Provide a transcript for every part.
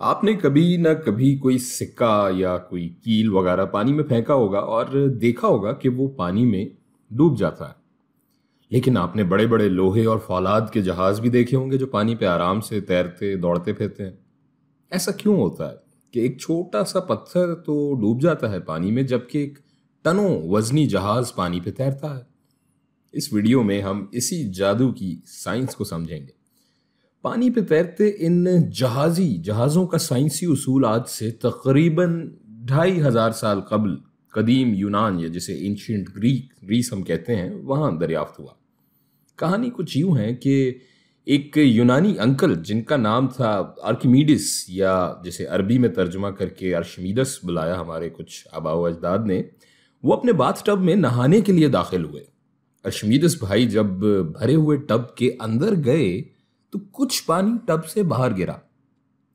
आपने कभी ना कभी कोई सिक्का या कोई कील वगैरह पानी में फेंका होगा और देखा होगा कि वो पानी में डूब जाता है लेकिन आपने बड़े बड़े लोहे और फौलाद के जहाज भी देखे होंगे जो पानी पे आराम से तैरते दौड़ते फिरते हैं ऐसा क्यों होता है कि एक छोटा सा पत्थर तो डूब जाता है पानी में जबकि एक टनों वजनी जहाज पानी पे तैरता है इस वीडियो में हम इसी जादू की साइंस को समझेंगे पानी पे तैरते इन जहाज़ी जहाज़ों का साइंसी उसूल आज से तकरीबन ढाई हज़ार साल कबल कदीम यूनान या जिसे एंशंट ग्रीक ग्रीस हम कहते हैं वहाँ दरियाफ्त हुआ कहानी कुछ यूँ है कि एक यूनानी अंकल जिनका नाम था आर्किमीडिस या जिसे अरबी में तर्जमा करके अर्शमीडस बुलाया हमारे कुछ आबा अजदाद ने वो अपने बाथ टब में नहाने के लिए दाखिल हुए अर्शमीदस भाई जब भरे हुए टब के अंदर गए तो कुछ पानी टब से बाहर गिरा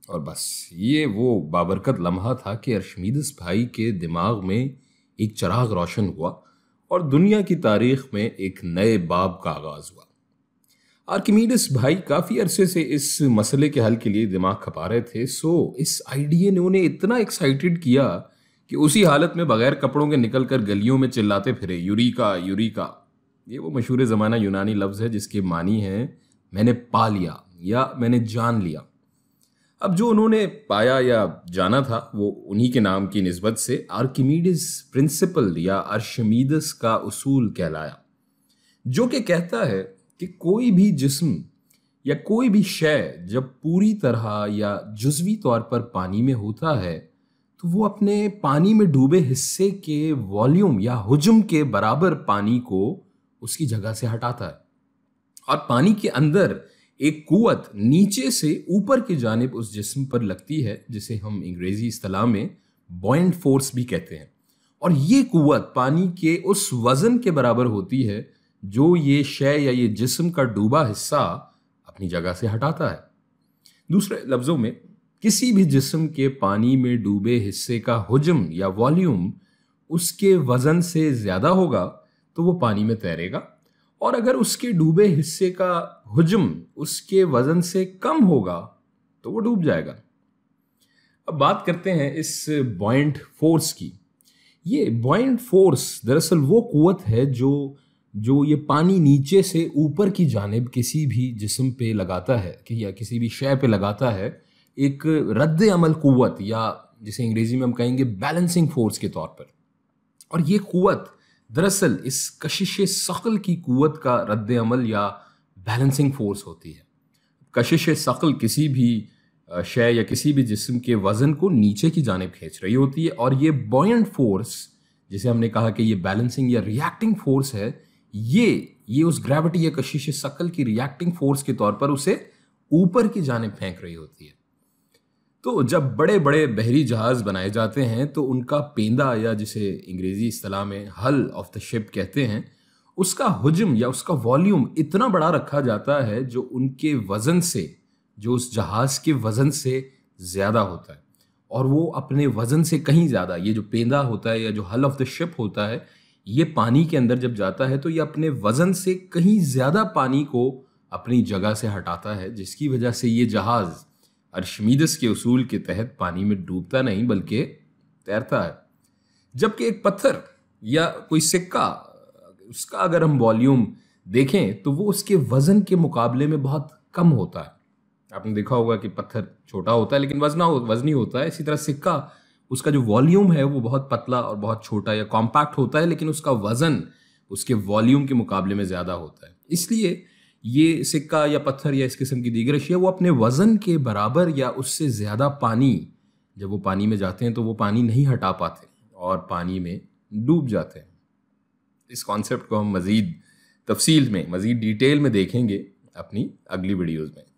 और बस ये वो बाबरकत लम्हा था कि अर्शमीदस भाई के दिमाग में एक चराग रोशन हुआ और दुनिया की तारीख में एक नए बाब का आगाज़ हुआ आर्किमीडस भाई काफ़ी अरसे से इस मसले के हल के लिए दिमाग खपा रहे थे सो इस आइडिया ने उन्हें इतना एक्साइटेड किया कि उसी हालत में बगैर कपड़ों के निकल कर गलियों में चिल्लाते फिरे यूरिका यूरिका ये वो मशहूर ज़माना यूनानी लफ्ज़ है जिसके मानी हैं मैंने पा लिया या मैंने जान लिया अब जो उन्होंने पाया या जाना था वो उन्हीं के नाम की नस्बत से आर्किमीडिस प्रिंसिपल या अर्शमीदस का उसूल कहलाया जो कि कहता है कि कोई भी जिस्म या कोई भी शय जब पूरी तरह या जुजवी तौर पर पानी में होता है तो वो अपने पानी में डूबे हिस्से के वॉल्यूम या हजम के बराबर पानी को उसकी जगह से हटाता है और पानी के अंदर एक कुत नीचे से ऊपर की जानब उस जिस्म पर लगती है जिसे हम अंग्रेज़ी असलाह में बॉइंट फोर्स भी कहते हैं और ये कुत पानी के उस वज़न के बराबर होती है जो ये शय या ये जिस्म का डूबा हिस्सा अपनी जगह से हटाता है दूसरे लफ्ज़ों में किसी भी जिस्म के पानी में डूबे हिस्से का हजम या वॉल्यूम उसके वज़न से ज़्यादा होगा तो वो पानी में तैरेगा और अगर उसके डूबे हिस्से का हजम उसके वज़न से कम होगा तो वो डूब जाएगा अब बात करते हैं इस बॉइंट फोर्स की ये बॉइंट फोर्स दरअसल वो कुत है जो जो ये पानी नीचे से ऊपर की जानब किसी भी जिसम पे लगाता है कि या किसी भी शय पे लगाता है एक रद्द अमल क़वत या जिसे अंग्रेज़ी में हम कहेंगे बैलेंसिंग फोर्स के तौर पर और ये क़वत दरअसल इस कशिश शक्ल की कुत का रद्द अमल या बैलेंसिंग फोर्स होती है कशिश शक्ल किसी भी शय या किसी भी जिस्म के वज़न को नीचे की जानब खींच रही होती है और ये बॉयंट फोर्स जिसे हमने कहा कि ये बैलेंसिंग या रिएक्टिंग फोर्स है ये ये उस ग्रेविटी या कशिश शक्ल की रिएक्टिंग फोर्स के तौर पर उसे ऊपर की जानब फेंक रही होती है तो जब बड़े बड़े बहरी जहाज़ बनाए जाते हैं तो उनका पेंदा या जिसे अंग्रेज़ी असलाह में हल ऑफ द शिप कहते हैं उसका हजम या उसका वॉल्यूम इतना बड़ा रखा जाता है जो उनके वज़न से जो उस जहाज़ के वज़न से ज़्यादा होता है और वो अपने वज़न से कहीं ज़्यादा ये जो पेंदा होता है या जो हल ऑफ़ द शिप होता है ये पानी के अंदर जब जाता है तो ये अपने वज़न से कहीं ज़्यादा पानी को अपनी जगह से हटाता है जिसकी वजह से ये जहाज़ अर्शमीदस के उसूल के तहत पानी में डूबता नहीं बल्कि तैरता है जबकि एक पत्थर या कोई सिक्का उसका अगर हम वॉल्यूम देखें तो वो उसके वज़न के मुकाबले में बहुत कम होता है आपने देखा होगा कि पत्थर छोटा होता है लेकिन वजना हो, वजनी होता है इसी तरह सिक्का उसका जो वॉल्यूम है वो बहुत पतला और बहुत छोटा या कॉम्पैक्ट होता है लेकिन उसका वज़न उसके वॉल्यूम के मुकाबले में ज़्यादा होता है इसलिए ये सिक्का या पत्थर या इस किस्म की दीगर अशिया वो अपने वज़न के बराबर या उससे ज़्यादा पानी जब वो पानी में जाते हैं तो वो पानी नहीं हटा पाते और पानी में डूब जाते हैं इस कॉन्सेप्ट को हम मज़ीद तफसील में मज़ीद डिटेल में देखेंगे अपनी अगली वीडियोज़ में